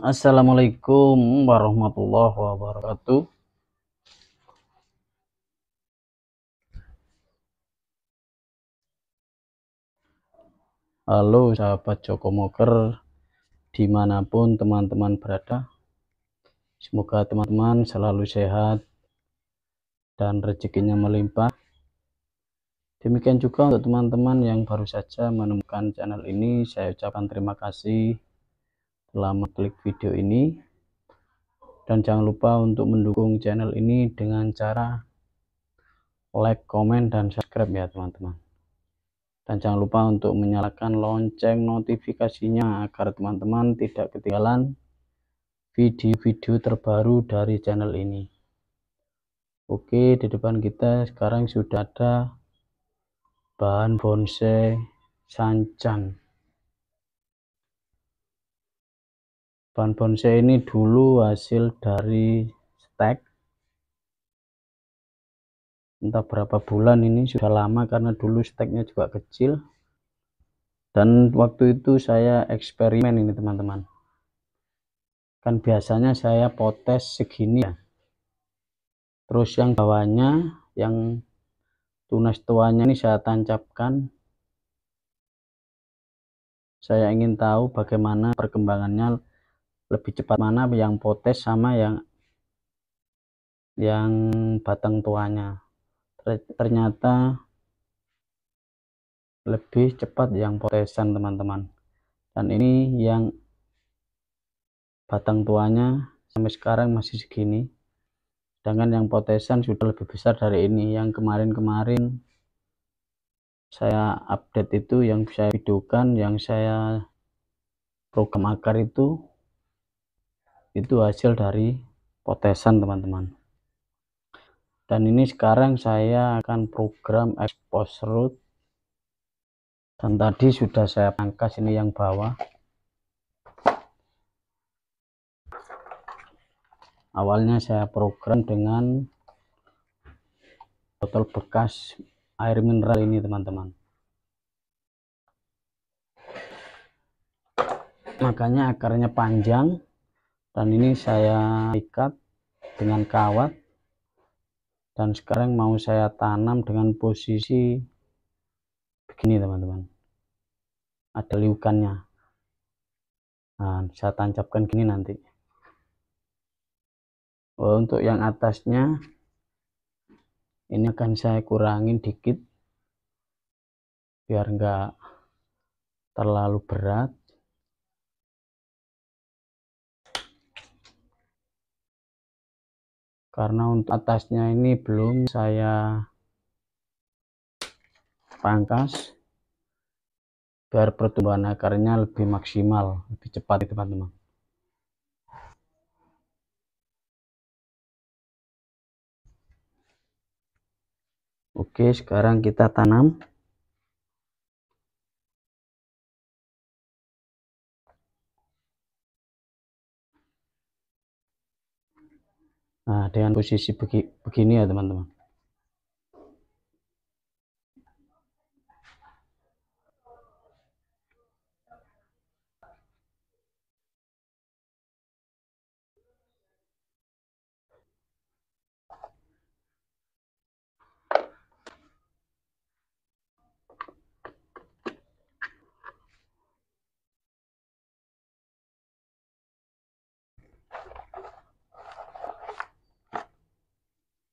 Assalamualaikum warahmatullahi wabarakatuh. Halo sahabat Joko Moker dimanapun teman-teman berada. Semoga teman-teman selalu sehat dan rezekinya melimpah. Demikian juga untuk teman-teman yang baru saja menemukan channel ini, saya ucapkan terima kasih selama klik video ini dan jangan lupa untuk mendukung channel ini dengan cara like, komen, dan subscribe ya teman-teman dan jangan lupa untuk menyalakan lonceng notifikasinya agar teman-teman tidak ketinggalan video-video terbaru dari channel ini Oke di depan kita sekarang sudah ada bahan bonsai sancang bahan bonsai ini dulu hasil dari stek entah berapa bulan ini sudah lama karena dulu steknya juga kecil dan waktu itu saya eksperimen ini teman-teman kan biasanya saya potes segini ya terus yang bawahnya yang tunas tuanya ini saya tancapkan saya ingin tahu bagaimana perkembangannya lebih cepat mana yang potes sama yang yang batang tuanya ternyata lebih cepat yang potesan teman-teman dan ini yang batang tuanya sampai sekarang masih segini sedangkan yang potesan sudah lebih besar dari ini yang kemarin-kemarin saya update itu yang saya videokan yang saya program akar itu itu hasil dari potesan teman-teman dan ini sekarang saya akan program expose root dan tadi sudah saya pangkas ini yang bawah awalnya saya program dengan total bekas air mineral ini teman-teman makanya akarnya panjang dan ini saya ikat dengan kawat dan sekarang mau saya tanam dengan posisi begini teman-teman ada liukannya nah, saya tancapkan gini nanti oh, untuk yang atasnya ini akan saya kurangin dikit biar enggak terlalu berat karena untuk atasnya ini belum saya pangkas biar pertumbuhan akarnya lebih maksimal lebih cepat gitu, teman-teman Oke sekarang kita tanam Nah, dengan posisi begini ya teman-teman.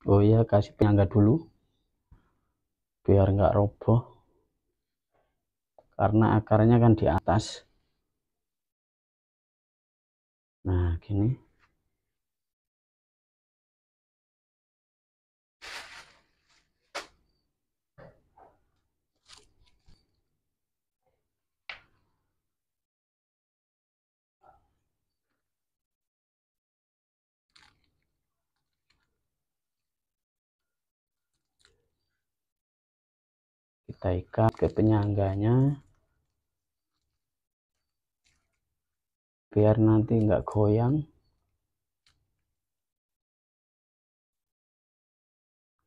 oh iya kasih penyangga dulu biar enggak roboh karena akarnya kan di atas nah gini kita ikat ke penyangganya biar nanti nggak goyang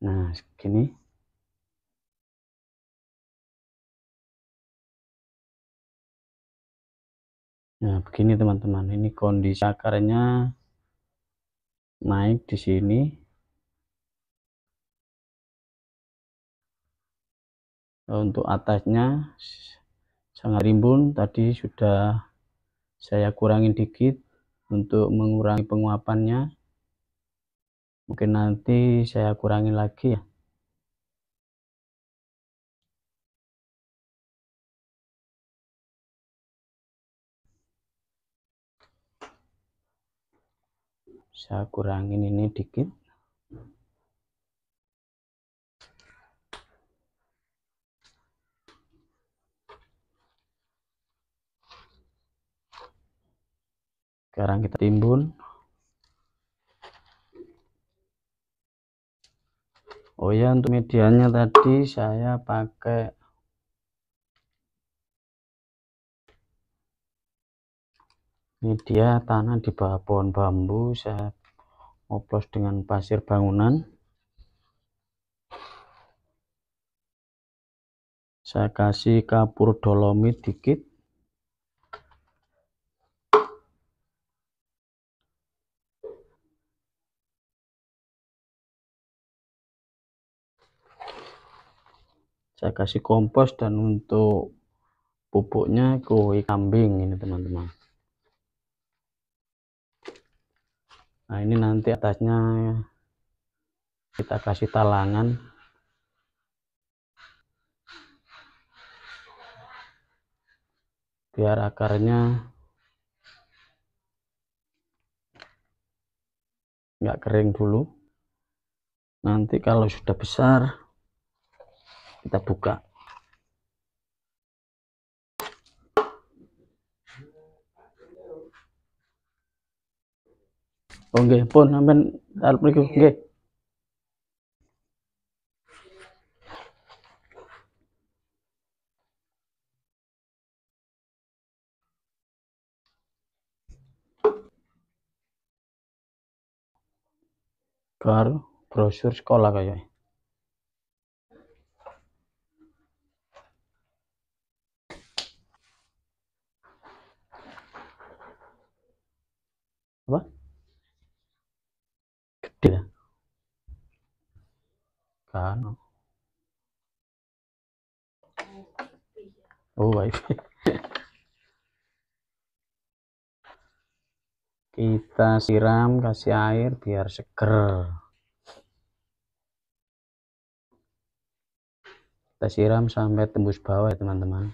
nah segini nah begini teman-teman ini kondisi akarnya naik di sini untuk atasnya sangat rimbun tadi sudah saya kurangin dikit untuk mengurangi penguapannya mungkin nanti saya kurangi lagi ya saya kurangin ini dikit sekarang kita timbun oh ya untuk medianya tadi saya pakai media tanah di bawah pohon bambu saya oplos dengan pasir bangunan saya kasih kapur dolomit dikit saya kasih kompos dan untuk pupuknya kue kambing ini teman-teman nah ini nanti atasnya kita kasih talangan biar akarnya nggak kering dulu nanti kalau sudah besar kita buka oke pun sampean arep niku iya. oke Kar brosur sekolah kayaknya. Kan? oh wifi kita siram kasih air biar seger kita siram sampai tembus bawah ya teman-teman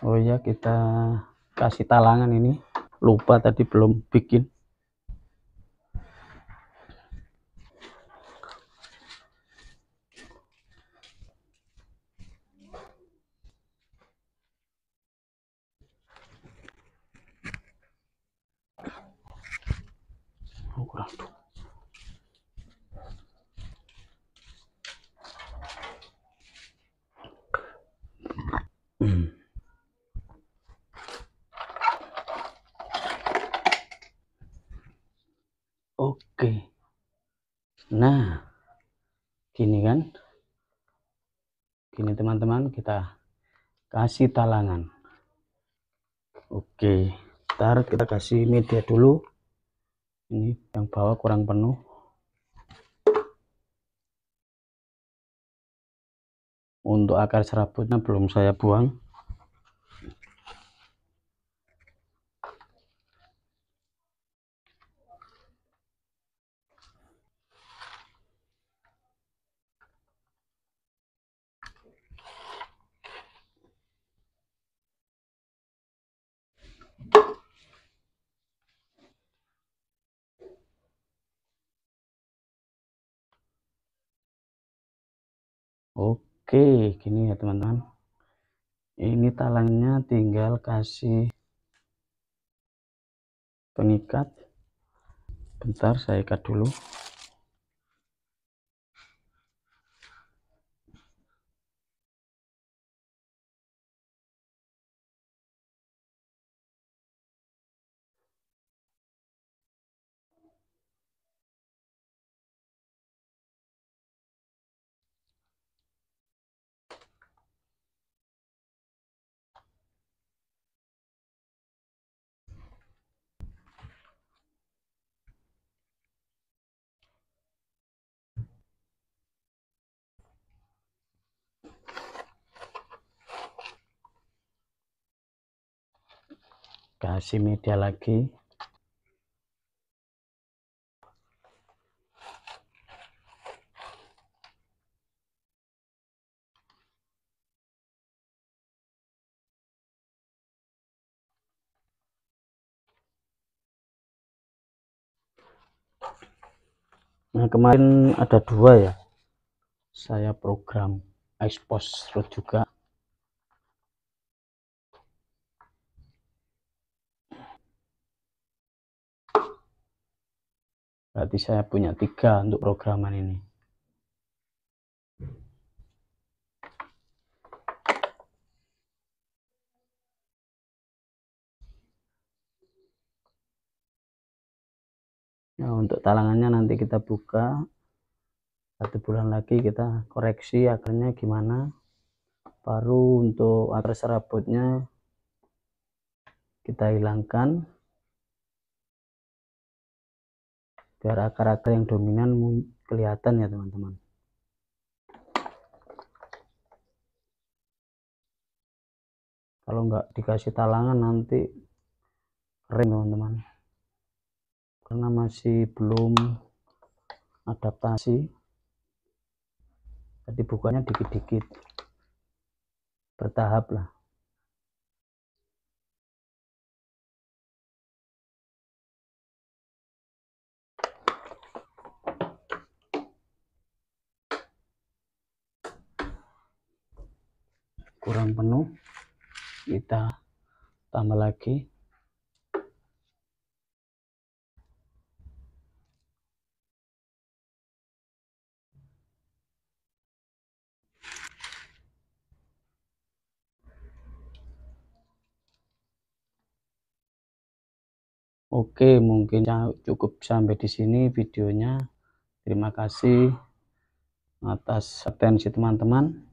Oh ya kita kasih talangan ini lupa tadi belum bikin Mm. oke nah gini kan gini teman-teman kita kasih talangan oke ntar kita kasih media dulu ini yang bawah kurang penuh untuk akar serabutnya belum saya buang Oke, gini ya teman-teman. Ini talangnya tinggal kasih pengikat. Bentar saya ikat dulu. kasih media lagi Nah, kemarin ada dua ya. Saya program expose root juga. Berarti saya punya tiga untuk programan ini. Nah, untuk talangannya nanti kita buka satu bulan lagi kita koreksi akarnya gimana baru untuk akar serabutnya kita hilangkan biar akar-akar yang dominan kelihatan ya teman-teman kalau nggak dikasih talangan nanti kering teman-teman karena masih belum adaptasi tadi bukanya dikit-dikit bertahap lah kurang penuh kita tambah lagi Oke, mungkin ya, cukup sampai di sini videonya. Terima kasih atas atensi teman-teman.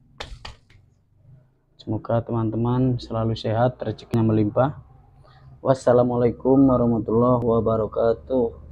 Semoga teman-teman selalu sehat, rezekinya melimpah. Wassalamualaikum warahmatullahi wabarakatuh.